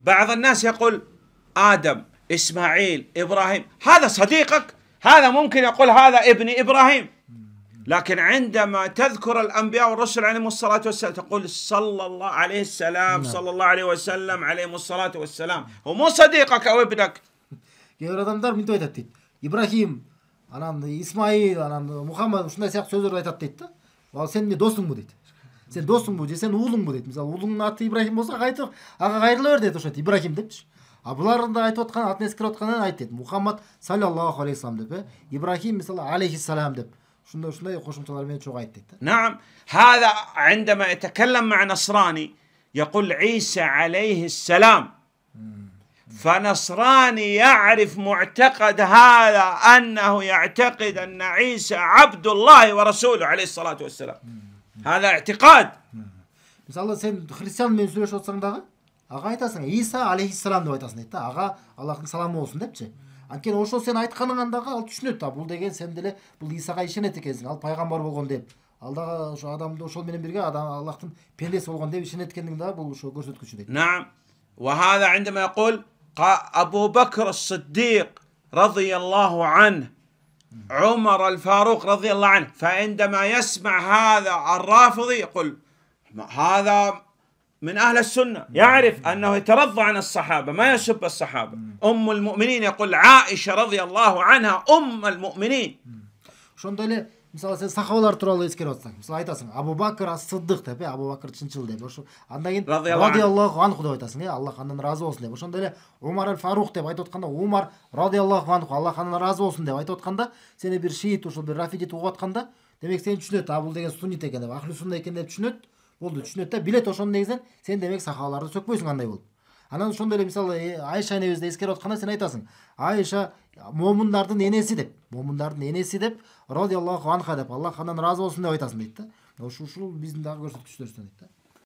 بعض الناس يقول آدم إسماعيل إبراهيم هذا صديقك هذا ممكن يقول هذا ابني إبراهيم لكن عندما تذكر الأنبياء والرسل عليهم الصلاة والسلام تقول صلى الله عليه السلام نعم. صلى الله عليه وسلم عليهم الصلاة والسلام هو مو صديقك أو ابنك يعني ابراهيم мынтип айтат анан исмаил анан мухаммад ушундай сыяктуу сөздөрдү айтат дейт да ал сен эмне досуңбу дейт сен досың бу же сен уулуң бу дейт мисалы уулуңдун аты ибраһим болса айтып ага кайрыла бер дейт ошентип ибрахим депчи а бұлардың да айтып аткан атын эскерип отқаннан айт деді мухаммад саллаллаху алейхи салам деп э ибраһим мысалы алейхисалам деп ушундай ушундай кошумчалар менен чогуу айт дейт نعم هذا عندما يتكلم مع نصراني يقول عيسى عليه السلام فنصراني يعرف معتقد هذا انه يعتقد ان عيسى عبد الله ورسوله عليه الصلاه والسلام هذا اعتقاد мысалы сен христианмен сөйлесіп отырсаң дағы аға айтасың иса алейхисалам деп айтасың дейді да аға аллахтың саламы болсын депші ше анткени ошол сен айтканыңан дагы ал түшүнөт а бул деген сен деле бул исага ишенет экенсиң ал пайгамбар болгон деп ал дагы ошо адамды ошол менен бирге адам аллахтын пендеси болгон деп ишенет экендигин дагы бул ошо көрсөткүчү дейт نعم وهذا عندما يقول أبو بكر الصديق رضي الله عنه عمر الفاروق رضي الله عنه فعندما يسمع هذا الرافضي يقول هذا من أهل السنة يعرف أنه يترضى عن الصحابة ما يسب الصحابة أم المؤمنين يقول عائشة رضي الله عنها أم المؤمنين мысалы сен сахабалар туралы ескеріп отырсаң мысалы айтасың абу бакр ас сыддық деп иә абу бакр шыншыл деп ошо андан кейін радиаллаху анху деп айтасың иә аллах ханнан разы болсын деп ошондой эле умар аль фарух деп айтып атканда умар радиаллаху анху аллах ханнан разы болсын деп айтып атканда сені бир шиит ушул бир рафидит угуп атканда демек сени түшүнөт а бул деген суннит экен деп ахли сунна экен деп түшүнөт болду түшүнөт да билет ошону негизинен сен демек сахабаларды сөкпөйсүң андай болуп анан ошондой эле мисалы э, айша энебизди эскерип атканда сен айтасың айша момундардын энеси деп момундардын энеси деп радиаллаху анха деп аллах андан ыраазы болсун деп айтасың дейт да ушул биздин дагы көрсөткүчтөрүбүздөн дейт да